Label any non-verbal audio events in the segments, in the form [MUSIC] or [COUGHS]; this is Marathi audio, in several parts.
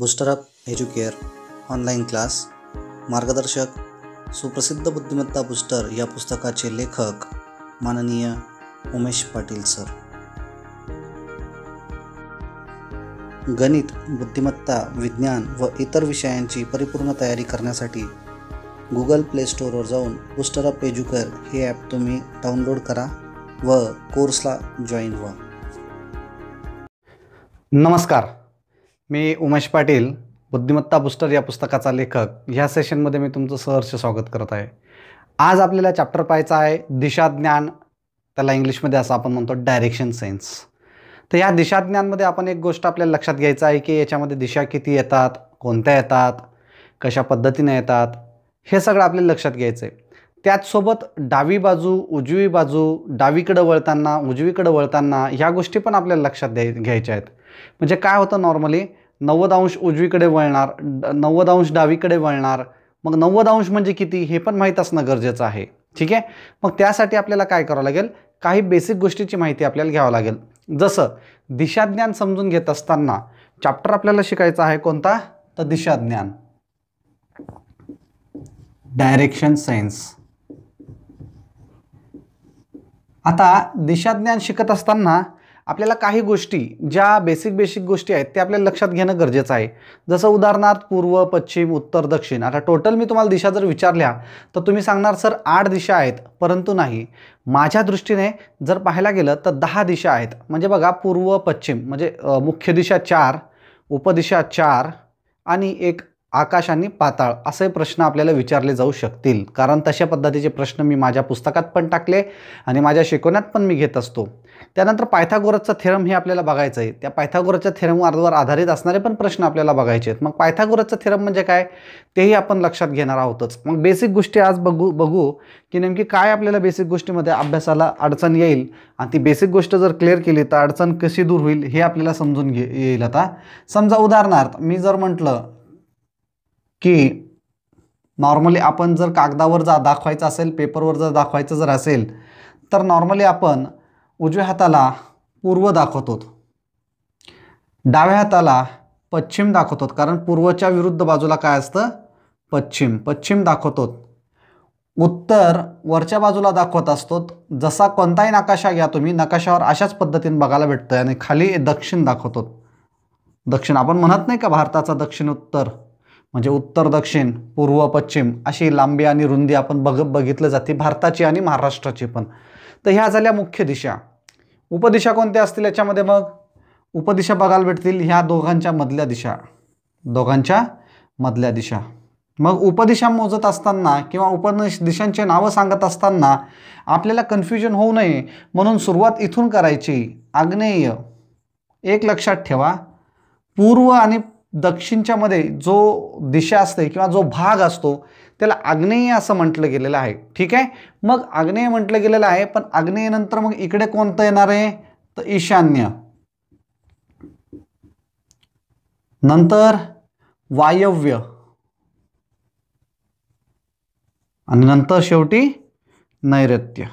booster up Educare online class मार्गदर्शक सुप्रसिद्ध बुद्धिमत्ता बुस्टर या पुस्तकाचे लेखक माननीय उमेश पाटील सर गणित बुद्धिमत्ता विज्ञान व इतर विषयांची परिपूर्ण तयारी करण्यासाठी गुगल प्ले स्टोरवर जाऊन बुस्टर अप एज्युकेअर हे ॲप तुम्ही डाउनलोड करा व कोर्सला जॉईन व्हा नमस्कार मी उमेश पाटील बुद्धिमत्ता बुस्टर या पुस्तकाचा लेखक ह्या सेशनमध्ये मी तुमचं सहर्ष स्वागत करत आहे आज आपल्याला चॅप्टर पाहायचा आहे दिशाज्ञान त्याला इंग्लिशमध्ये असं आपण म्हणतो डायरेक्शन सेन्स तर या दिशाज्ञानमध्ये आपण एक गोष्ट आपल्याला लक्षात घ्यायचं आहे की याच्यामध्ये दिशा किती येतात कोणत्या येतात कशा पद्धतीने येतात हे सगळं आपल्याला लक्षात घ्यायचं आहे त्याचसोबत डावी बाजू उजवी बाजू डावीकडं वळताना उजवीकडं वळताना ह्या गोष्टी पण आपल्याला लक्षात द्याय घ्यायच्या आहेत म्हणजे काय होतं नॉर्मली नव्वद अंश उजवीकडे वळणार नव्वद अंश डावीकडे वळणार मग नव्वद अंश म्हणजे किती हे पण माहीत असणं गरजेचं आहे ठीक आहे मग त्यासाठी आपल्याला काय करावं लागेल काही बेसिक गोष्टीची माहिती आपल्याला घ्यावं लागेल जसं दिशाज्ञान समजून घेत असताना चॅप्टर आपल्याला शिकायचा आहे कोणता तर दिशाज्ञान डायरेक्शन सायन्स आता दिशाज्ञान शिकत असताना आपल्याला काही गोष्टी ज्या बेसिक बेसिक गोष्टी आहेत त्या आपल्याला लक्षात घेणं गरजेचं आहे जसं उदाहरणार्थ पूर्व पश्चिम उत्तर दक्षिण आता टोटल मी तुम्हाला दिशा जर विचारल्या तर तुम्ही सांगणार सर आठ दिशा आहेत परंतु नाही माझ्या दृष्टीने जर पाहायला गेलं तर दहा दिशा आहेत म्हणजे बघा पूर्व पश्चिम म्हणजे मुख्य दिशा चार उपदिशा चार आणि एक आकाश आणि पाताळ असे प्रश्न आपल्याला विचारले जाऊ शकतील कारण तशा पद्धतीचे प्रश्न मी माझ्या पुस्तकात पण टाकले आणि माझ्या शिकवण्यात पण मी घेत असतो त्यानंतर पायथागोरसचा थेरम हे आपल्याला बघायचं आहे त्या पायथागोरसच्या थेरमवर आधारित असणारे पण प्रश्न आपल्याला बघायचे आहेत मग पायथागोरसचा थेरम म्हणजे काय तेही आपण लक्षात घेणार आहोतच मग बेसिक गोष्टी आज बघू बघू की नेमकी काय आपल्याला बेसिक गोष्टीमध्ये अभ्यासाला अडचण येईल आणि ती बेसिक गोष्ट जर क्लिअर केली तर अडचण कशी दूर होईल हे आपल्याला समजून घे येईल आता समजा उदाहरणार्थ मी जर म्हटलं की नॉर्मली आपण जर कागदावर जा दाखवायचं असेल पेपरवर जर दाखवायचं जर असेल तर नॉर्मली आपण उजव्या हाताला पूर्व दाखवतो डाव्या हाताला पश्चिम दाखवतो कारण पूर्वच्या विरुद्ध बाजूला काय असतं पश्चिम पश्चिम दाखवतो उत्तर वरच्या बाजूला दाखवत असतो जसा कोणताही नकाशा घ्या तुम्ही नकाशावर अशाच पद्धतीने बघायला भेटतं आणि खाली दक्षिण दाखवतो दक्षिण आपण म्हणत नाही का भारताचा दक्षिण उत्तर म्हणजे उत्तर दक्षिण पूर्व पश्चिम अशी लांबी आणि रुंदी आपण बघ बघितलं जाते भारताची आणि महाराष्ट्राची पण तर ह्या झाल्या मुख्य दिशा उपदिशा कोणत्या असतील याच्यामध्ये मग उपदिशा बघायला भेटतील ह्या दोघांच्या मधल्या दिशा दोघांच्या मधल्या दिशा मग उपदिशा मोजत असताना किंवा उपनिश दिशांचे नावं सांगत असताना आपल्याला कन्फ्युजन होऊ नये म्हणून सुरुवात इथून करायची आग्नेय एक लक्षात ठेवा पूर्व आणि दक्षिणच्या मध्ये जो दिशा असते किंवा जो भाग असतो त्याला आग्नेय असं म्हटलं गेलेलं आहे ठीक आहे मग आग्नेय म्हटलं गेलेलं आहे पण नंतर मग इकडे कोणतं येणार आहे तर ईशान्य नंतर वायव्य आणि नंतर शेवटी नैऋत्य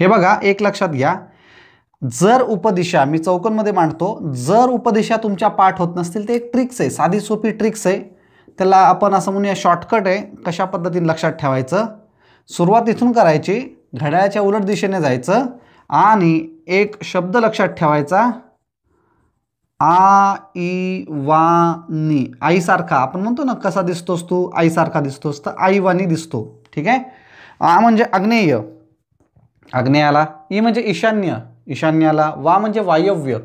हे बघा एक लक्षात घ्या जर उपदिशा मी चौकनमध्ये मांडतो जर उपदिशा तुमच्या पाठ होत नसतील ते एक ट्रिक्स आहे साधी सोपी ट्रिक्स आहे त्याला आपण असं म्हणूया शॉर्टकट आहे कशा पद्धतीने लक्षात ठेवायचं सुरुवात इथून करायची घड्याळाच्या उलट दिशेने जायचं आणि एक शब्द लक्षात ठेवायचा आ ई वा नी आईसारखा आपण म्हणतो ना कसा दिसतोस तू आईसारखा दिसतोस तर आईवानी दिसतो ठीक आहे आ म्हणजे आग्नेय आग्नेयाला ई म्हणजे ईशान्य ईशान्याला वा म्हणजे वायव्य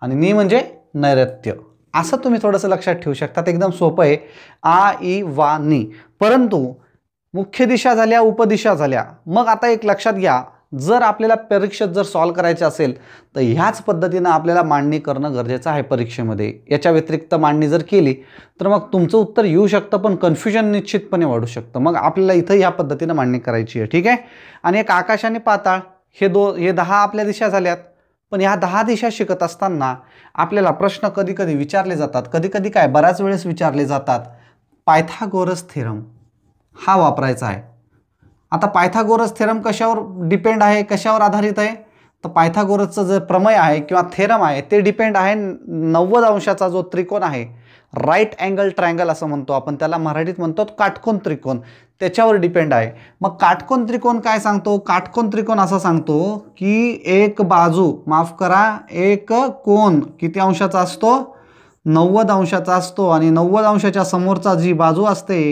आणि नी म्हणजे नैऋत्य असं तुम्ही थोडंसं लक्षात ठेवू शकतात एकदम सोपं आहे आ ई वा नी परंतु मुख्य दिशा झाल्या उपदिशा झाल्या मग आता एक लक्षात घ्या जर आपल्याला परीक्षेत जर सॉल्व करायचे असेल तर ह्याच पद्धतीनं आपल्याला मांडणी करणं गरजेचं आहे परीक्षेमध्ये याच्या व्यतिरिक्त मांडणी जर केली तर मग तुमचं उत्तर येऊ शकतं पण कन्फ्युजन निश्चितपणे वाढू शकतं मग आपल्याला इथं ह्या पद्धतीनं मांडणी करायची आहे ठीक आहे आणि एक आकाशाने पाताळ हे दो हे दहा आपल्या दिशा झाल्यात पण ह्या दहा दिशा शिकत असताना आपल्याला प्रश्न कधी कधी विचारले जातात कधी कधी काय बऱ्याच वेळेस विचारले जातात पायथागोरस थेरम हा वापरायचा आहे आता पायथागोरस थेरम कशावर डिपेंड आहे कशावर आधारित आहे तर पायथागोरसचं जे प्रमेय आहे किंवा थेरम आहे ते डिपेंड आहे नव्वद अंशाचा जो त्रिकोण आहे राईट अँगल ट्रायंगल असं म्हणतो आपण त्याला मराठीत म्हणतो काटकोन त्रिकोण त्याच्यावर डिपेंड आहे मग काटकोन त्रिकोण काय सांगतो काटकोन त्रिकोण असं सांगतो की एक बाजू माफ करा एक कोण किती अंशाचा असतो नव्वद अंशाचा असतो आणि नव्वद अंशाच्या समोरचा जी बाजू असते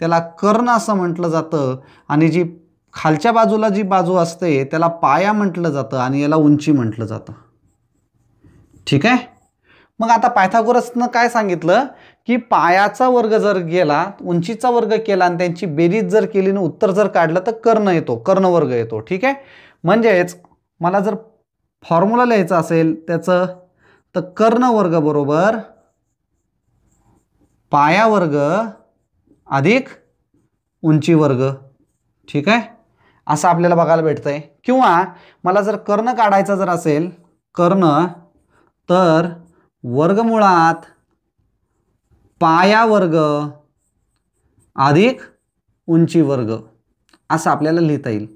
त्याला कर्ण असं म्हटलं जातं आणि जी खालच्या बाजूला जी बाजू असते त्याला पाया म्हटलं जातं आणि याला उंची म्हटलं जातं ठीक आहे मग आता पायथागोरसनं काय सांगितलं की पायाचा वर्ग जर गेला उंचीचा वर्ग केला आणि त्यांची बेरीज जर केली आणि उत्तर जर काढलं तर कर्ण येतो कर्णवर्ग येतो ठीक आहे म्हणजेच मला जर फॉर्म्युला लिहायचा असेल त्याचं तर कर्णवर्ग बरोबर पायावर्ग अधिक उंची वर्ग ठीक आहे असं आपल्याला बघायला भेटतं आहे किंवा मला जर कर्ण काढायचा जर असेल कर्ण तर वर्गमुळात पाया वर्ग अधिक उंची वर्ग असं आपल्याला लिहिता येईल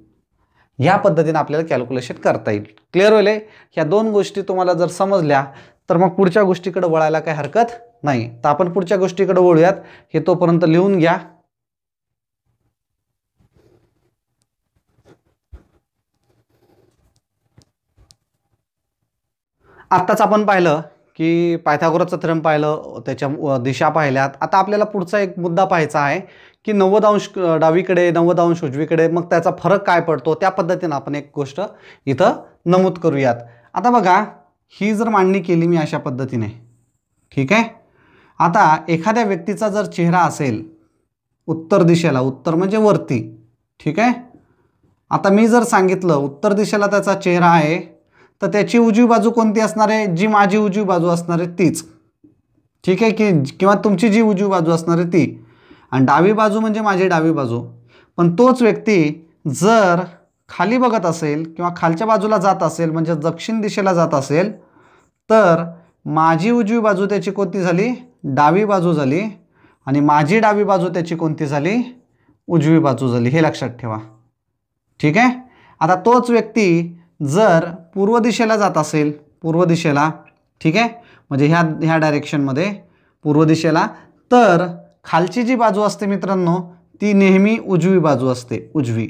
या पद्धतीने आपल्याला कॅल्क्युलेशन करता येईल क्लिअर होईल ह्या दोन गोष्टी तुम्हाला जर समजल्या तर मग पुढच्या गोष्टीकडे वळायला काही हरकत नाही तर आपण पुढच्या गोष्टीकडे वळूयात हे तोपर्यंत लिहून घ्या आत्ताच आपण पाहिलं की पायथागोराचं थ्रम पाहिलं त्याच्या दिशा पाहिल्यात आता आपल्याला पुढचा एक मुद्दा पाहायचा आहे की नव्वद अंश डावीकडे नव्वद अंश उजवीकडे मग त्याचा फरक काय पडतो त्या पद्धतीनं आपण एक गोष्ट इथं नमूद करूयात आता बघा ही जर मांडणी केली मी अशा पद्धतीने ठीक आहे आता एखाद्या व्यक्तीचा जर चेहरा असेल उत्तर दिशेला उत्तर म्हणजे वरती ठीक आहे आता मी जर सांगितलं उत्तर दिशेला त्याचा चेहरा आहे तर त्याची उजवी बाजू कोणती असणार आहे जी माझी उजवी बाजू असणार आहे तीच ठीक आहे की किंवा तुमची जी उजवी बाजू असणार आहे ती आणि डावी बाजू म्हणजे माझी डावी बाजू पण तोच व्यक्ती जर खाली बघत असेल किंवा खालच्या बाजूला जात असेल म्हणजे दक्षिण दिशेला जात असेल तर माझी उजवी बाजू त्याची कोणती झाली डावी बाजू झाली आणि माझी डावी बाजू त्याची कोणती झाली उजवी बाजू झाली हे लक्षात ठेवा ठीक आहे आता तोच व्यक्ती जर पूर्व दिशेला जात असेल पूर्व दिशेला ठीक आहे म्हणजे ह्या ह्या डायरेक्शनमध्ये पूर्व दिशेला तर खालची जी बाजू असते मित्रांनो ती नेहमी उजवी बाजू असते उजवी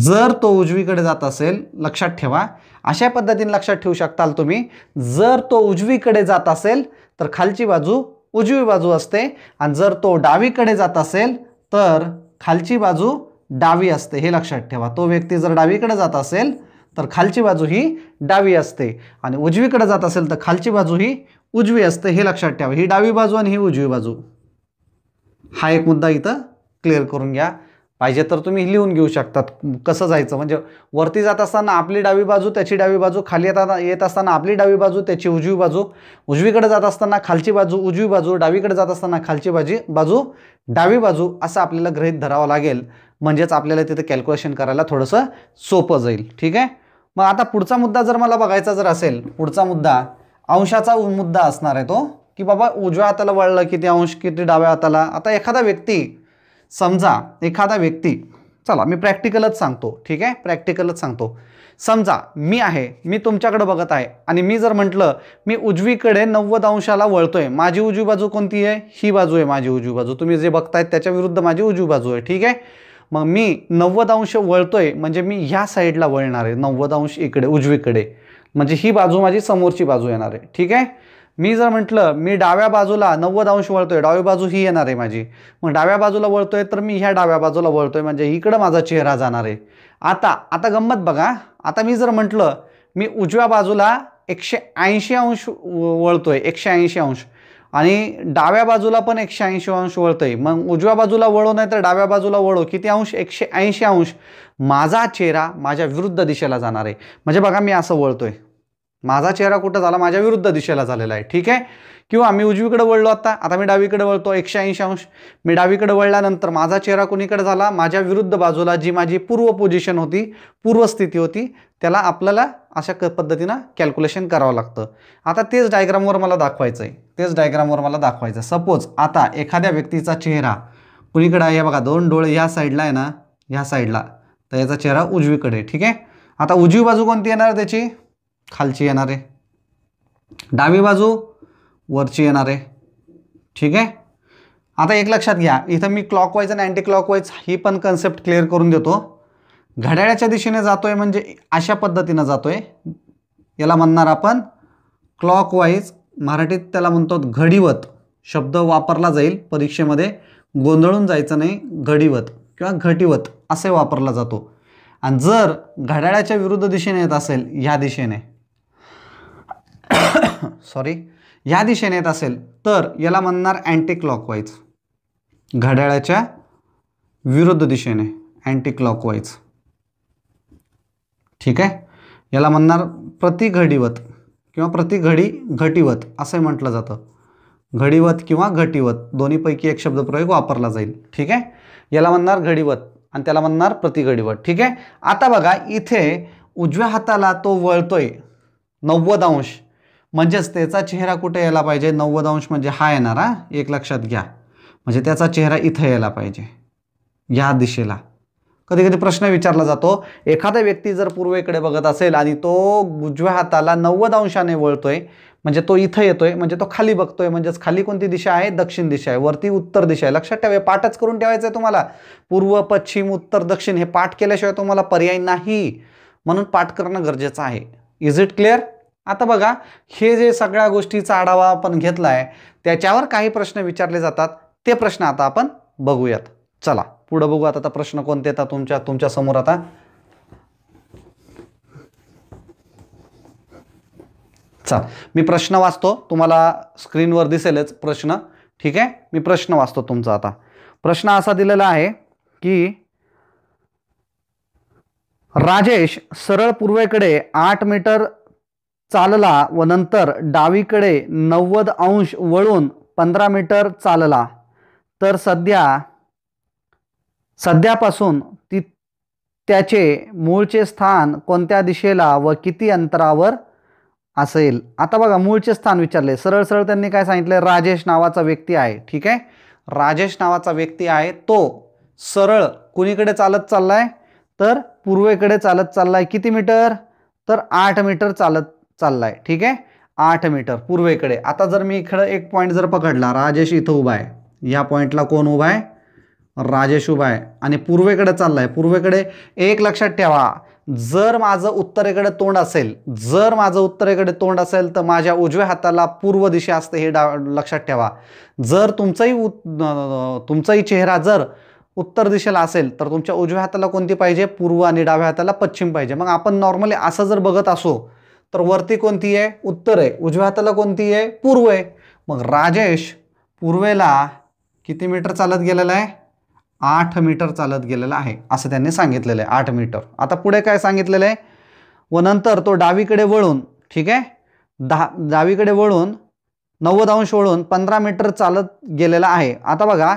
जर तो उजवीकडे जात असेल लक्षात ठेवा अशा पद्धतीने लक्षात ठेवू शकताल तुम्ही जर तो उजवीकडे जात असेल तर खालची बाजू उजवी बाजू असते आणि जर तो डावीकडे जात असेल तर खालची बाजू डावी असते हे लक्षात ठेवा तो व्यक्ती जर डावीकडे जात असेल तर खालची बाजू ही डावी असते आणि उजवीकडे जात असेल तर खालची बाजू ही उजवी असते हे लक्षात ठेवा ही डावी बाजू आणि ही उजवी बाजू हा एक मुद्दा इथं क्लिअर करून घ्या पाहिजे तर तुम्ही लिहून घेऊ शकतात कसं जायचं म्हणजे वरती जात असताना आपली डावी बाजू त्याची डावी बाजू खाली येताना येत असताना आपली डावी बाजू त्याची उजवी बाजू उजवीकडे जात असताना खालची बाजू उजवी बाजू डावीकडे जात असताना खालची बाजी बाजू डावी बाजू असं आपल्याला गृहित धरावं लागेल म्हणजेच आपल्याला तिथं कॅल्क्युलेशन करायला थोडंसं सोपं जाईल ठीक आहे मग आता पुढचा मुद्दा जर मला बघायचा जर असेल पुढचा मुद्दा अंशाचा मुद्दा असणार आहे तो की बाबा उजव्या हाताला वळलं किती अंश किती डाव्या हाताला आता एखादा व्यक्ती समजा एखादा व्यक्ती चला मी प्रॅक्टिकलच सांगतो ठीक आहे प्रॅक्टिकलच सांगतो समजा मी आहे मी तुमच्याकडे बघत आहे आणि मी जर म्हटलं मी उजवीकडे नव्वद अंशाला वळतोय माझी उजवी बाजू कोणती आहे ही बाजू आहे माझी उजवी बाजू तुम्ही जे बघतायत त्याच्या विरुद्ध माझी उजवी बाजू आहे ठीक आहे मग मी नव्वद अंश वळतोय म्हणजे मी ह्या साईडला वळणार आहे नव्वद अंश इकडे उजवीकडे म्हणजे ही बाजू माझी समोरची बाजू येणार आहे ठीक आहे मी जर म्हटलं मी डाव्या बाजूला नव्वद अंश वळतोय डावी बाजू ही येणार आहे माझी मग डाव्या बाजूला वळतोय तर मी ह्या डाव्या बाजूला वळतोय म्हणजे इकडं माझा चेहरा जाणार आहे आता आता गंमत बघा आता मी जर म्हटलं मी उजव्या बाजूला एकशे ऐंशी अंश वळतोय एकशे ऐंशी अंश आणि डाव्या बाजूला पण एकशे ऐंशी अंश वळतं आहे मग उजव्या बाजूला वळो नाही तर डाव्या बाजूला वळो किती अंश एकशे ऐंशी अंश माझा चेहरा माझ्या विरुद्ध दिशेला जाणार आहे म्हणजे बघा मी असं वळतो आहे माझा चेहरा कुठं झाला माझ्या विरुद्ध दिशेला झालेला आहे ठीक आहे किंवा आम्ही उजवीकडे वळलो आता आता मी डावीकडे वळतो एकशे ऐंशी अंश मी डावीकडे वळल्यानंतर माझा चेहरा कोणीकडे झाला माझ्या विरुद्ध बाजूला जी माझी पूर्व पोझिशन होती पूर्वस्थिती होती त्याला आपल्याला अशा क पद्धतीनं कॅल्क्युलेशन करावं लागतं आता तेच डायग्रामवर मला दाखवायचं आहे तेच डायग्रामवर मला दाखवायचं आहे सपोज आता एखाद्या व्यक्तीचा चेहरा कुणीकडे आहे बघा दोन डोळे ह्या साईडला आहे ना ह्या साईडला तर याचा चेहरा उजवीकडे ठीक आहे आता उजवी बाजू कोणती येणार त्याची खालची येणार आहे डावी बाजू वरची येणार आहे ठीक आहे आता एक लक्षात घ्या इथं मी क्लॉकवाईज आणि अँटी क्लॉकवाईज ही पण कन्सेप्ट क्लिअर करून देतो घड्याळ्याच्या दिशेने जातो आहे म्हणजे अशा पद्धतीनं जातो आहे याला म्हणणार आपण क्लॉकवाईज मराठीत त्याला म्हणतो घडीवत शब्द वापरला जाईल परीक्षेमध्ये गोंधळून जायचं नाही घडीवत किंवा घटीवत असे वापरला जातो आणि जर घड्याळ्याच्या विरुद्ध दिशेने येत असेल ह्या दिशेने सॉरी [COUGHS] या दिशेने येत असेल तर याला म्हणणार अँटी क्लॉकवाईज घड्याळाच्या विरुद्ध दिशेने अँटी क्लॉकवाईज ठीक आहे याला म्हणणार प्रतिघडीवत किंवा प्रतिघडी घटीवत असं म्हटलं जातं घडीवत किंवा घटीवत दोन्हीपैकी एक शब्दप्रयोग वापरला जाईल ठीक आहे याला म्हणणार घडीवत आणि त्याला म्हणणार प्रतिघडीवत ठीक आहे आता बघा इथे उजव्या हाताला तो वळतोय नव्वद अंश म्हणजेच त्याचा चेहरा कुठे यायला पाहिजे नव्वद अंश म्हणजे हा येणार हा एक लक्षात घ्या म्हणजे त्याचा चेहरा इथं यायला पाहिजे या दिशेला कधी कधी प्रश्न विचारला जातो एखादा व्यक्ती जर पूर्वेकडे बघत असेल आणि तो उजव्या हाताला नव्वद अंशाने वळतोय म्हणजे तो इथं येतोय म्हणजे तो खाली बघतोय म्हणजेच खाली कोणती दिशा आहे दक्षिण दिशा आहे वरती उत्तर दिशा आहे लक्षात ठेवा पाठच करून ठेवायचं आहे तुम्हाला पूर्व पश्चिम उत्तर दक्षिण हे पाठ केल्याशिवाय तुम्हाला पर्याय नाही म्हणून पाठ करणं गरजेचं आहे इज इट क्लिअर आता बघा हे जे सगळ्या गोष्टीचा आढावा आपण घेतला आहे त्याच्यावर काही प्रश्न विचारले जातात ते प्रश्न आता आपण बघूयात चला पुढं बघू आता प्रश्न कोणते येतात तुमच्या तुमच्या समोर आता चल मी प्रश्न वाचतो तुम्हाला स्क्रीनवर दिसेलच प्रश्न ठीक आहे मी प्रश्न वाचतो तुमचा आता प्रश्न असा दिलेला आहे की राजेश सरळ पूर्वेकडे आठ मीटर चालला व नंतर डावीकडे नव्वद अंश वळून पंधरा मीटर चालला तर सध्या सध्यापासून ती त्याचे मूळचे स्थान कोणत्या दिशेला व किती अंतरावर असेल आता बघा मूळचे स्थान विचारले सरळ सरळ त्यांनी काय सांगितलं राजेश नावाचा व्यक्ती आहे ठीक आहे राजेश नावाचा व्यक्ती आहे तो सरळ कुणीकडे चालत चाललाय तर पूर्वेकडे चालत चाललाय किती मीटर तर आठ मीटर चालत चालला आहे ठीक आहे आठ मीटर पूर्वेकडे आता जर मी इकडं एक पॉईंट जर पकडला राजेश इथं उभा आहे या पॉईंटला कोण उभा आहे राजेश उभा आहे आणि पूर्वेकडे चाललाय पूर्वेकडे एक लक्षात ठेवा जर माझं उत्तरेकडे तोंड असेल जर माझं उत्तरेकडे तोंड असेल तर माझ्या उजव्या हाताला पूर्व दिशा असते हे डा लक्षात ठेवा जर तुमचाही उ तुमचाही चेहरा जर उत्तर दिशेला असेल तर तुमच्या उजव्या हाताला कोणती पाहिजे पूर्व आणि डाव्या हाताला पश्चिम पाहिजे मग आपण नॉर्मली असं जर बघत असो तर वरती कोणती आहे उत्तर आहे उजव्या हाताला कोणती आहे पूर्व आहे मग राजेश पूर्वेला किती मीटर चालत गेलेला आहे आठ मीटर चालत गेलेला आहे असं त्यांनी सांगितलेलं आहे आठ मीटर आता पुढे काय सांगितलेलं आहे व नंतर तो डावीकडे वळून ठीक आहे दहा डावीकडे वळून नव्वद अंश वळून पंधरा मीटर चालत गेलेला आहे आता बघा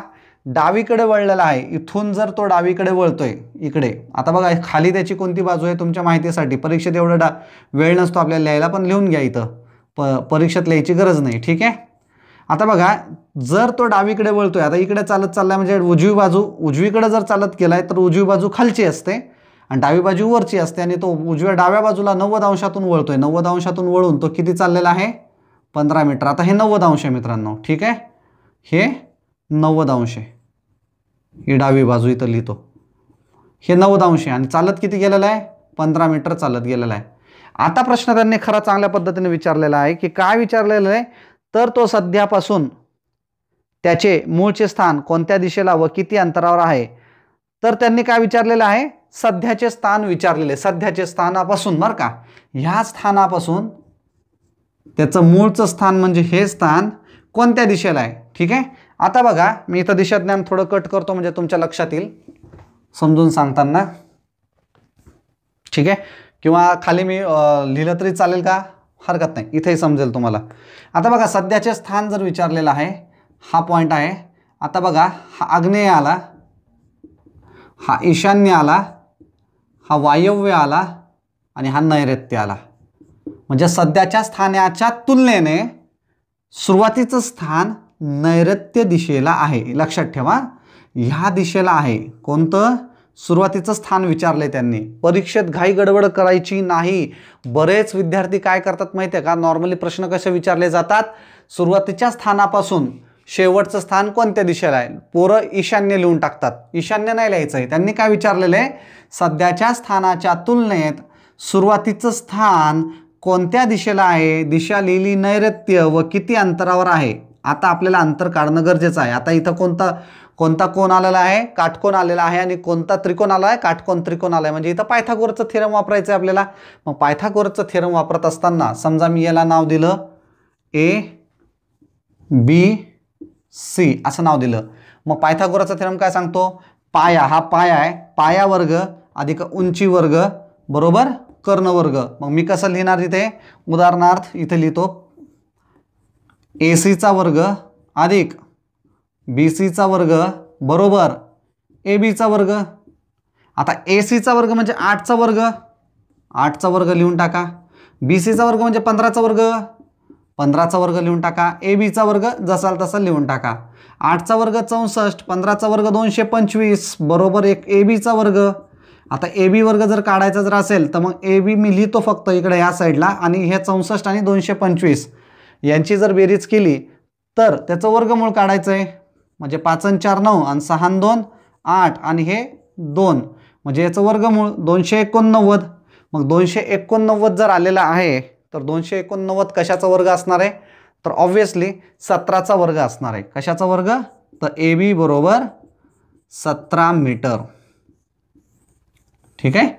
डावीकडे वळलेला आहे इथून जर तो डावीकडे वळतोय इकडे आता बघा खाली त्याची कोणती बाजू आहे तुमच्या माहितीसाठी परीक्षेत एवढा डा वेळ नसतो आपल्याला लिहायला पण लिहून घ्या इथं प परीक्षेत लिहायची गरज नाही ठीक आहे आता बघा जर तो डावीकडे वळतोय आता इकडे चालत चालला म्हणजे उजवी बाजू उजवीकडे जर चालत गेलाय तर उजवी बाजू खालची असते आणि डावी बाजू वरची असते आणि तो उजव्या डाव्या बाजूला नव्वद अंशातून वळतोय नव्वद अंशातून वळून तो किती चाललेला आहे पंधरा मीटर आता हे नव्वद अंश आहे मित्रांनो ठीक आहे हे नव्वद अंश आहे ही डावी बाजू इथं लिहितो हे नवदांशी आणि चालत किती गेलेलं आहे पंधरा मीटर चालत गेलेला आहे आता प्रश्न त्यांनी खरा चांगल्या पद्धतीने विचारलेला आहे की काय विचारलेलं आहे तर तो सध्यापासून त्याचे मूळचे स्थान कोणत्या दिशेला व किती अंतरावर आहे तर त्यांनी काय विचारलेलं आहे सध्याचे स्थान विचारलेले सध्याचे स्थानापासून बरं का ह्या स्थानापासून त्याचं मूळचं स्थान म्हणजे हे स्थान कोणत्या दिशेला आहे ठीक आहे आता बघा मी इथं दिशाज्ञान थोडं कट करतो म्हणजे तुमच्या लक्षात येईल समजून सांगताना ठीक आहे किंवा खाली मी लिहिलं तरी चालेल का हरकत नाही इथेही समजेल तुम्हाला आता बघा सध्याचे स्थान जर विचारलेलं आहे हा पॉईंट आहे आता बघा हा आग्नेय आला हा ईशान्य आला हा वायव्य आला आणि हा नैऋत्य आला म्हणजे सध्याच्या स्थानाच्या तुलनेने सुरुवातीचं स्थान नैऋत्य दिशेला आहे लक्षात ठेवा ह्या दिशेला आहे कोणतं सुरुवातीचं स्थान विचारलंय त्यांनी परीक्षेत घाई गडबड करायची नाही बरेच विद्यार्थी काय करतात माहिती आहे का नॉर्मली प्रश्न कसे विचारले जातात सुरुवातीच्या स्थानापासून शेवटचं स्थान कोणत्या दिशेला आहे पोरं ईशान्य लिहून टाकतात ईशान्य नाही लिहायचं आहे त्यांनी काय विचारलेलं आहे सध्याच्या स्थानाच्या तुलनेत सुरुवातीचं स्थान कोणत्या दिशेला आहे दिशा लिहिली नैऋत्य व किती अंतरावर आहे आता आपल्याला अंतर काढणं गरजेचं आहे आता इथं कोणता कोणता कोण आलेला आहे काटकोण आलेला आहे आणि कोणता त्रिकोण आला आहे काटकोण त्रिकोण आला आहे म्हणजे इथं पायथागोरचं थेरम वापरायचं आहे आपल्याला मग पायथागोरचं थेरम वापरत असताना समजा मी याला नाव दिलं ए बी सी असं नाव दिलं मग पायथागोराचा थेरम काय सांगतो पाया हा पाया आहे पाया वर्ग अधिक उंची वर्ग बरोबर कर्णवर्ग मग मी कसं लिहिणार इथे उदाहरणार्थ इथे लिहितो ए सीचा वर्ग अधिक बी सीचा वर्ग बरोबर ए बीचा वर्ग आता ए सीचा वर्ग म्हणजे आठचा वर्ग आठचा वर्ग लिहून टाका बी सीचा वर्ग म्हणजे पंधराचा वर्ग पंधराचा वर्ग लिहून टाका ए बीचा वर्ग जसाल तसा लिहून टाका आठचा वर्ग चौसष्ट पंधराचा वर्ग दोनशे पंचवीस बरोबर एक ए बीचा वर्ग आता ए बी वर्ग जर काढायचा जर असेल तर मग ए बी मी लिहितो फक्त इकडे ह्या साईडला आणि हे चौसष्ट आणि दोनशे पंचवीस यांची जर बेरीज केली तर त्याचं वर्गमूळ काढायचं आहे म्हणजे पाचन चार नऊ आणि सहा दोन आठ आणि हे दोन म्हणजे याचं वर्गमूळ दोनशे एकोणनव्वद मग दोनशे एकोणनव्वद जर आलेला आहे तर दोनशे एकोणनव्वद कशाचा वर्ग असणार आहे तर ऑब्व्हियसली सतराचा वर्ग असणार आहे कशाचा वर्ग तर ए बी बरोबर सतरा मीटर ठीक आहे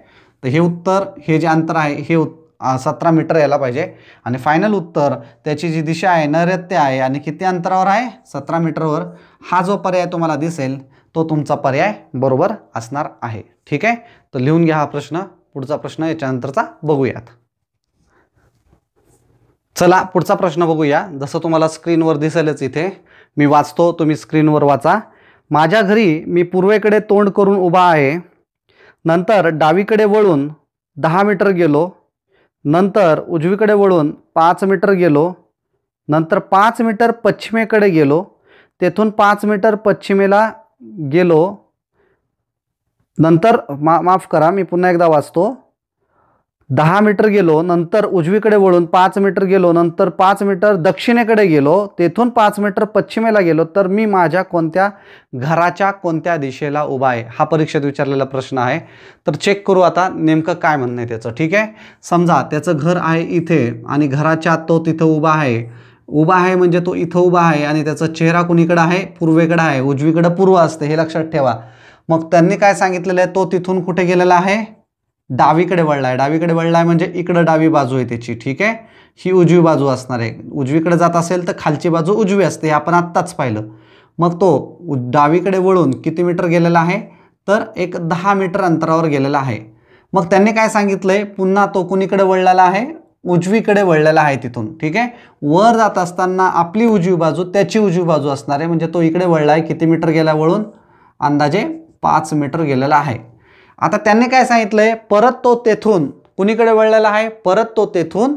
तर हे उत्तर हे जे अंतर आहे हे उत्तर सतरा मीटर यायला पाहिजे आणि फायनल उत्तर त्याची जी दिशा आहे नैऋत्य आहे आणि किती अंतरावर आहे सतरा मीटरवर हा जो पर्याय तुम्हाला दिसेल तो तुमचा पर्याय बरोबर असणार आहे ठीक आहे तर लिहून घ्या हा प्रश्न पुढचा प्रश्न याच्यानंतरचा बघूयात चला पुढचा प्रश्न बघूया जसं तुम्हाला स्क्रीनवर दिसेलच इथे मी वाचतो तुम्ही स्क्रीनवर वाचा माझ्या घरी मी पूर्वेकडे तोंड करून उभा आहे नंतर डावीकडे वळून दहा मीटर गेलो नंतर उजवीकडे वळून पाच मीटर गेलो नंतर पाच मीटर पश्चिमेकडे गेलो तेथून पाच मीटर पश्चिमेला गेलो नंतर मा माफ करा मी पुन्हा एकदा वाचतो दहा मीटर गेलो नंतर उजवीकडे वळून पाच मीटर गेलो नंतर पाच मीटर दक्षिणेकडे गेलो तेथून पाच मीटर पश्चिमेला गेलो तर मी माझ्या कोणत्या घराच्या कोणत्या दिशेला उभा आहे हा परीक्षेत विचारलेला प्रश्न आहे तर चेक करू आता नेमकं काय म्हणणं आहे त्याचं ठीक आहे समजा त्याचं घर आहे इथे आणि घराच्या तो तिथं उभा आहे उभा आहे म्हणजे तो इथं उभा आहे आणि त्याचा चेहरा कुणीकडं आहे पूर्वेकडं आहे उजवीकडं पूर्व असते हे लक्षात ठेवा मग त्यांनी काय सांगितलेलं आहे तो तिथून कुठे गेलेला आहे डावीकडे वळला आहे डावीकडे वळला आहे म्हणजे इकडं डावी बाजू आहे त्याची ठीक आहे ही उजवी बाजू असणार आहे उजवीकडे जात असेल तर खालची बाजू उजवी असते हे आपण आत्ताच पाहिलं मग तो डावीकडे वळून किती मीटर गेलेला आहे तर एक दहा मीटर अंतरावर गेलेला आहे मग त्यांनी काय सांगितलंय पुन्हा तो कुणीकडे वळलेला आहे उजवीकडे वळलेला आहे तिथून ठीक आहे वर जात असताना आपली उजवी बाजू त्याची उजवी बाजू असणार आहे म्हणजे तो इकडे वळला आहे किती मीटर गेला वळून अंदाजे पाच मीटर गेलेला आहे आता त्यांनी काय सांगितलंय परत तो तेथून कुणीकडे वळलेला आहे परत तो तेथून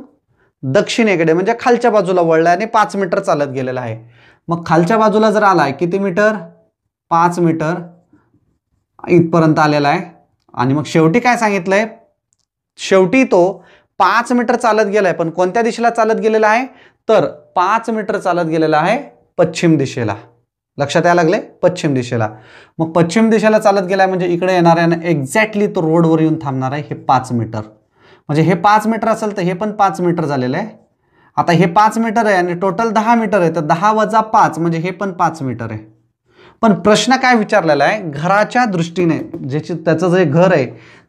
दक्षिणेकडे म्हणजे खालच्या बाजूला वळला आणि पाच मीटर चालत गेलेला आहे मग खालच्या बाजूला जर आलाय किती मीटर पाच मीटर इथपर्यंत आलेला आहे आणि मग शेवटी काय सांगितलंय शेवटी तो पाच मीटर चालत गेलाय पण कोणत्या दिशेला चालत गेलेला आहे तर पाच मीटर चालत गेलेला आहे पश्चिम दिशेला लक्षात यायला लागले पश्चिम दिशेला मग पश्चिम दिशेला चालत गेलाय म्हणजे इकडे येणाऱ्यानं एक्झॅक्टली तो रोडवर येऊन थांबणार आहे हे पाच मीटर म्हणजे हे पाच मीटर असेल तर हे पण पाच मीटर झालेलं आहे आता हे पाच मीटर आहे आणि टोटल दहा मीटर आहे तर दहा वजा पाच म्हणजे हे पण पाच मीटर आहे पण प्रश्न काय विचारलेला आहे घराच्या दृष्टीने ज्याची त्याचं जे घर आहे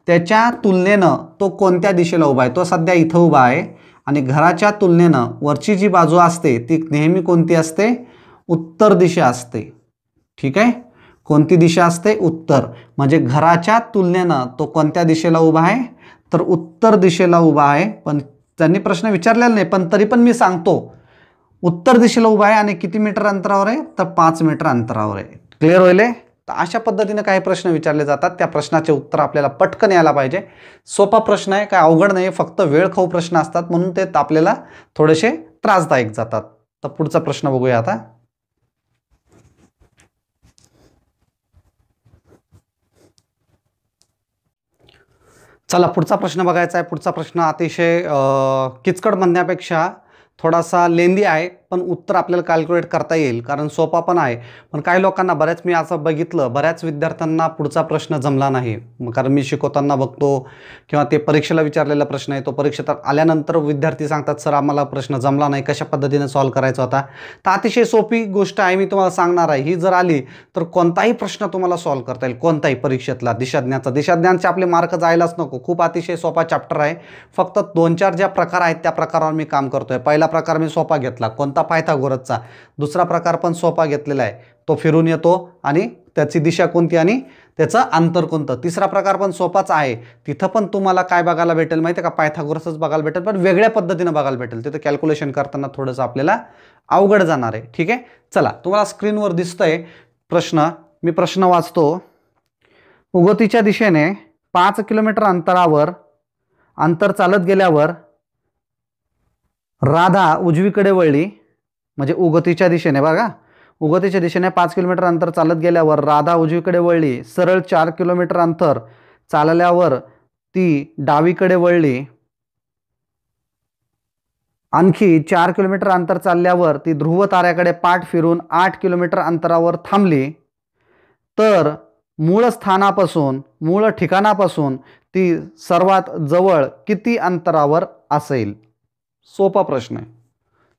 त्याच्या तुलनेनं तो कोणत्या दिशेला उभा आहे तो सध्या इथं उभा आहे आणि घराच्या तुलनेनं वरची जी बाजू असते ती नेहमी कोणती असते उत्तर दिशा असते ठीक आहे कोणती दिशा असते उत्तर म्हणजे घराच्या तुलनेनं तो कोणत्या दिशेला उभा आहे तर उत्तर दिशेला उभा आहे पण त्यांनी प्रश्न विचारलेला नाही पण तरी पण मी सांगतो उत्तर दिशेला उभा आहे आणि किती मीटर अंतरावर आहे तर पाच मीटर अंतरावर आहे क्लिअर होईल तर अशा पद्धतीनं काही प्रश्न विचारले जातात त्या प्रश्नाचे उत्तर आपल्याला पटकन यायला पाहिजे सोपा प्रश्न आहे काय अवघड नाही फक्त वेळखाऊ प्रश्न असतात म्हणून ते आपल्याला थोडेसे त्रासदायक जातात तर पुढचा प्रश्न बघूया आता चला पुढचा प्रश्न बघायचा आहे पुढचा प्रश्न अतिशय किचकट म्हणण्यापेक्षा थोडासा लेंदी आहे पण उत्तर आपल्याला कॅल्क्युलेट करता येईल कारण सोपा पण आहे पण काही लोकांना बऱ्याच मी असं बघितलं बऱ्याच विद्यार्थ्यांना पुढचा प्रश्न जमला नाही कारण मी शिकवताना बघतो किंवा ते परीक्षेला विचारलेला प्रश्न आहे तो परीक्षेत आल्यानंतर विद्यार्थी सांगतात सर आम्हाला प्रश्न जमला नाही कशा पद्धतीने सॉल्व्ह करायचा होता तर अतिशय सोपी गोष्ट आहे मी तुम्हाला सांगणार आहे ही जर आली तर कोणताही प्रश्न तुम्हाला सॉल्व्ह करता येईल कोणताही परीक्षेतला दिशाज्ञाचा दिशाज्ञानचे आपले मार्क जायलाच नको खूप अतिशय सोपा चॅप्टर आहे फक्त दोन चार ज्या प्रकार आहेत त्या प्रकारावर मी काम करतोय पहिला प्रकार मी सोपा घेतला कोणता रस्ता दुसरा प्रकार पण सोपा घेतलेला आहे तो फिरून येतो आणि त्याची दिशा कोणती आणि त्याचं अंतर कोणतं तिसरा प्रकार पण सोपाच आहे तिथं पण तुम्हाला काय बघायला भेटेल माहिती आहे का पायथागोरसच बघायला भेटेल पण वेगळ्या पद्धतीनं बघायला भेटेल तिथं कॅल्क्युलेशन करताना थोडंसं आपल्याला अवघड जाणार आहे ठीक आहे चला तुम्हाला स्क्रीनवर दिसतंय प्रश्न मी प्रश्न वाचतो उगवतीच्या दिशेने पाच किलोमीटर अंतरावर अंतर चालत गेल्यावर राधा उजवीकडे वळली म्हणजे उगतीच्या दिशेने बघा उगतीच्या दिशेने पाच किलोमीटर अंतर चालत गेल्यावर राधा उजवीकडे वळली सरळ चार किलोमीटर अंतर चालल्यावर ती डावीकडे वळली आणखी चार किलोमीटर अंतर चालल्यावर ती ध्रुव ताऱ्याकडे पाठ फिरून आठ किलोमीटर अंतरावर थांबली तर मूळ स्थानापासून मूळ ठिकाणापासून ती सर्वात जवळ किती अंतरावर असेल सोपा प्रश्न आहे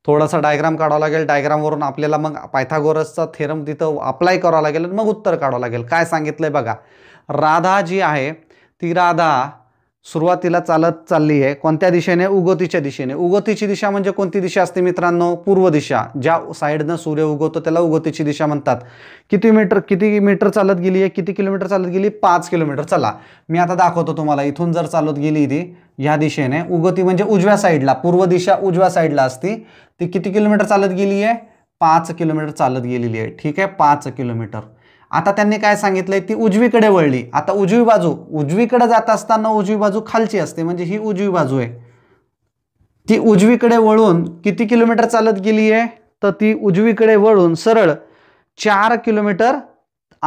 थोडासा डायग्राम काढावा लागेल डायग्रामवरून आपल्याला मग पायथागोरसचा थेरम तिथं अप्लाय करावा लागेल मग उत्तर काढावं लागेल काय सांगितलं आहे बघा राधा जी आहे ती राधा सुरुवातीला चालत चालली आहे कोणत्या दिशेने उगवतीच्या दिशेने उगवतीची दिशा म्हणजे कोणती दिशा असते मित्रांनो पूर्व दिशा ज्या साईडनं सूर्य उगवतो त्याला उगवतीची दिशा म्हणतात किती मीटर किती मीटर चालत गेली आहे किती किलोमीटर चालत गेली पाच किलोमीटर चला मी आता दाखवतो तुम्हाला इथून जर चालत गेली ती या दिशेने उगवती म्हणजे उजव्या साईडला पूर्व दिशा उजव्या साईडला असती ती किती किलोमीटर चालत गेली आहे पाच किलोमीटर चालत गेलेली आहे ठीक आहे पाच किलोमीटर आता त्यांनी काय सांगितलंय ती उजवीकडे वळली आता उजवी बाजू उजवीकडे जात असताना उजवी बाजू खालची असते म्हणजे ही उजवी बाजू आहे ती उजवीकडे वळून किती किलोमीटर चालत गेली आहे तर ती उजवीकडे वळून सरळ चार किलोमीटर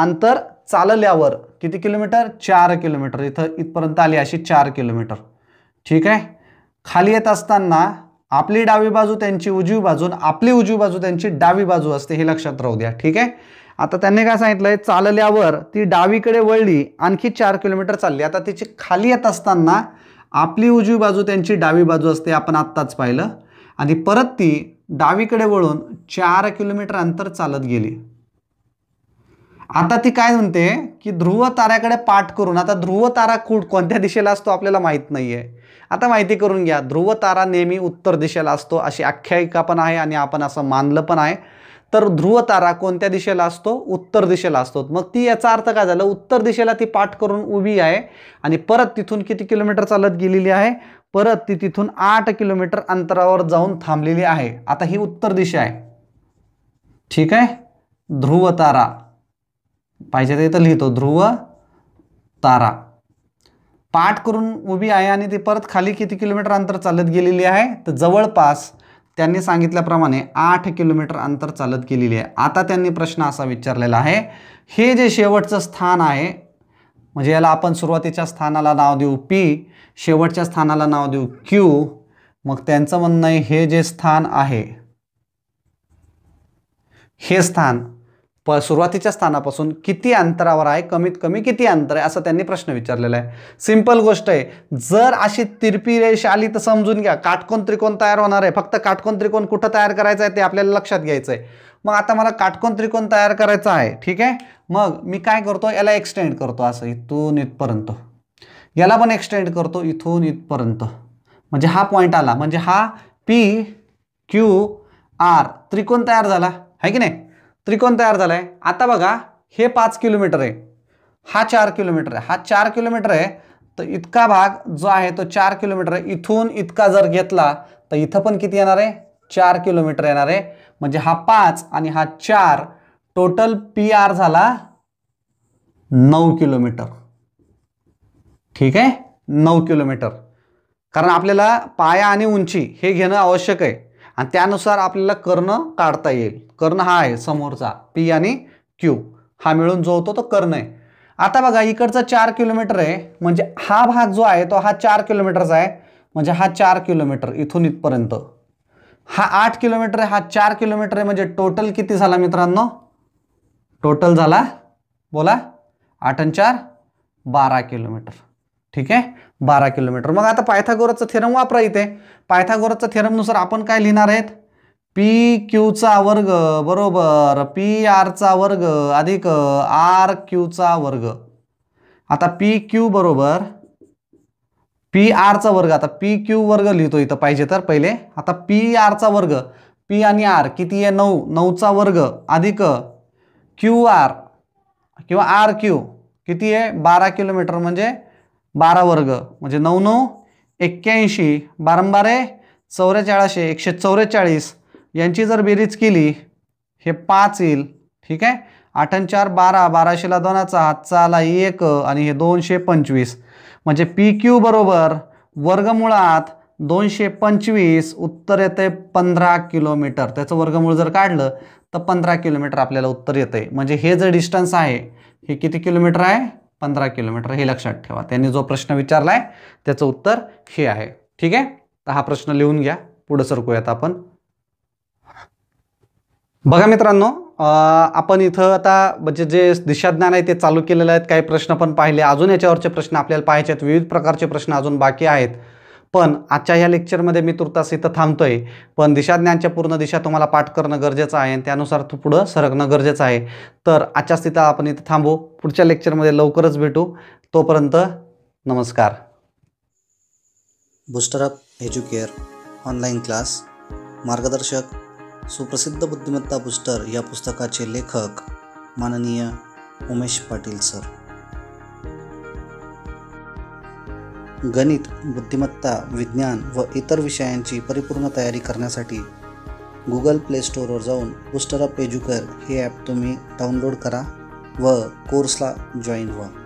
अंतर चालल्यावर किती किलोमीटर चार किलोमीटर इथं इथपर्यंत आली अशी चार किलोमीटर ठीक आहे खाली येत असताना आपली डावी बाजू त्यांची उजवी बाजून आपली उजवी बाजू त्यांची डावी बाजू असते हे लक्षात राहू द्या ठीक आहे आता त्यांनी काय सांगितलंय चालल्यावर ती डावीकडे वळली आणखी चार किलोमीटर चालली आता तिची खाली येत असताना आपली उजवी बाजू त्यांची डावी बाजू असते आपण आत्ताच पाहिलं आणि परत ती डावीकडे वळून चार किलोमीटर अंतर चालत गेली आता ती काय म्हणते की ध्रुव ताऱ्याकडे पाठ करून आता ध्रुव तारा कुठ कोणत्या दिशेला असतो आपल्याला माहीत नाही आता माहिती करून घ्या ध्रुव तारा नेहमी उत्तर दिशेला असतो अशी आख्यायिका पण आहे आणि आपण असं मानलं पण आहे तर ध्रुव तारा कोणत्या दिशेला असतो उत्तर दिशेला असतो मग ती याचा अर्थ काय झाला उत्तर दिशेला ती पाठ करून उभी आहे आणि परत तिथून किती किलोमीटर चालत गेलेली आहे परत ती तिथून आठ किलोमीटर अंतरावर जाऊन थांबलेली आहे आता ही उत्तर दिशा आहे ठीक आहे ध्रुव तारा पाहिजे तर इथं लिहितो ध्रुव तारा पाठ करून उभी आहे आणि ती परत खाली किती किलोमीटर अंतर चालत गेलेली आहे तर जवळपास त्यांनी सांगितल्याप्रमाणे आठ किलोमीटर अंतर चालत केलेली आहे आता त्यांनी प्रश्न असा विचारलेला आहे हे जे शेवटचं स्थान आहे म्हणजे याला आपण सुरुवातीच्या स्थानाला नाव देऊ पी शेवटच्या स्थानाला नाव देऊ क्यू मग त्यांचं म्हणणं आहे हे जे स्थान आहे हे स्थान प सुरुवातीच्या स्थानापासून किती अंतरावर आहे कमीत कमी किती अंतर आहे असा त्यांनी प्रश्न विचारलेला आहे सिंपल गोष्ट आहे जर अशी तिरपी रेष आली तर समजून घ्या काटकोन त्रिकोण तयार होणार आहे फक्त काटकोण त्रिकोण कुठं तयार करायचं आहे ते आपल्याला लक्षात घ्यायचं आहे मग आता मला काटकोण त्रिकोण तयार करायचा आहे ठीक आहे मग मी काय करतो याला एक्सटेंड करतो असं इथून इथपर्यंत याला पण एक्सटेंड करतो इथून इथपर्यंत म्हणजे हा पॉईंट आला म्हणजे हा पी क्यू आर त्रिकोण तयार झाला आहे की नाही त्रिकोण तयार झालाय आता बघा हे पाच किलोमीटर आहे हा चार किलोमीटर आहे हा चार किलोमीटर आहे तर इतका भाग जो आहे तो चार किलोमीटर आहे इथून इतका जर घेतला तर इथं पण किती येणार आहे चार किलोमीटर येणार आहे म्हणजे हा पाच आणि हा चार टोटल पी आर झाला नऊ किलोमीटर ठीक आहे नऊ किलोमीटर कारण आपल्याला पाया आणि उंची हे घेणं आवश्यक आहे आणि त्यानुसार आपल्याला कर्ण काढता येईल कर्ण हा आहे समोरचा पी आणि क्यू हा मिळून जो होतो तो कर्ण आहे आता बघा इकडचा चार किलोमीटर आहे म्हणजे हा भाग जो आहे तो हा चार किलोमीटरचा आहे म्हणजे हा चार किलोमीटर इथून इथपर्यंत हा आठ किलोमीटर आहे हा चार किलोमीटर आहे म्हणजे टोटल किती झाला मित्रांनो टोटल झाला बोला आठ आणि चार बारा किलोमीटर ठीक आहे बारा किलोमीटर मग आता पायथागोरचं थेरम वापरा इथे पायथागोरचं थेरमनुसार आपण काय लिहिणार आहेत पी क्यूचा वर्ग बरोबर पी आरचा वर्ग अधिक आर क्यूचा वर्ग आता पी क्यू बरोबर पी आरचा वर्ग आता पी क्यू वर्ग लिहितो इथं पाहिजे तर पहिले आता पी आरचा वर्ग पी आणि आर किती आहे नऊ नऊचा वर्ग अधिक क्यू आर किंवा आर क्यू किती आहे बारा किलोमीटर म्हणजे बारा वर्ग म्हणजे नऊ नऊ एक्क्याऐंशी बारंबारे चौवेचाळीसशे एकशे चौवेचाळीस यांची जर बेरीज केली हे पाच येईल ठीक आहे आठन चार बारा बाराशेला दोनाचा हातचा आला एक आणि हे दोनशे पंचवीस म्हणजे पी क्यू बरोबर वर्गमुळात दोनशे पंचवीस उत्तर येते पंधरा किलोमीटर त्याचं वर्गमूळ जर काढलं तर पंधरा किलोमीटर आपल्याला उत्तर येतं आहे म्हणजे हे जे डिस्टन्स आहे हे किती किलोमीटर आहे पंधरा किलोमीटर हे लक्षात ठेवा त्यांनी जो प्रश्न विचारलाय त्याचं उत्तर हे आहे ठीक आहे तर हा प्रश्न लिहून घ्या पुढं सरकूयात आपण बघा मित्रांनो आपण इथं आता म्हणजे जे दिशाज्ञान आहे ते चालू केलेलं आहेत काही प्रश्न पण पाहिले अजून याच्यावरचे प्रश्न आपल्याला पाहायचे आहेत विविध प्रकारचे प्रश्न अजून बाकी आहेत पण आजच्या ह्या लेक्चरमध्ये मी तुर्तास इथं थांबतोय पण दिशाज्ञानच्या पूर्ण दिशा तुम्हाला पाठ करणं गरजेचं आहे आणि त्यानुसार तू पुढं सरकणं गरजेचं आहे तर आजच्या स्थिती आपण इथं थांबू पुढच्या लेक्चरमध्ये लवकरच भेटू तोपर्यंत नमस्कार बुस्टरअप एज्युकेअर ऑनलाईन क्लास मार्गदर्शक सुप्रसिद्ध बुद्धिमत्ता बुस्टर या पुस्तकाचे लेखक माननीय उमेश पाटील सर गणित बुद्धिमत्ता विज्ञान व इतर विषयांची परिपूर्ण तयारी करण्यासाठी गुगल प्ले स्टोअरवर जाऊन बुस्टर अप एज्युकर हे ॲप तुम्ही डाउनलोड करा व कोर्सला जॉईन व्हा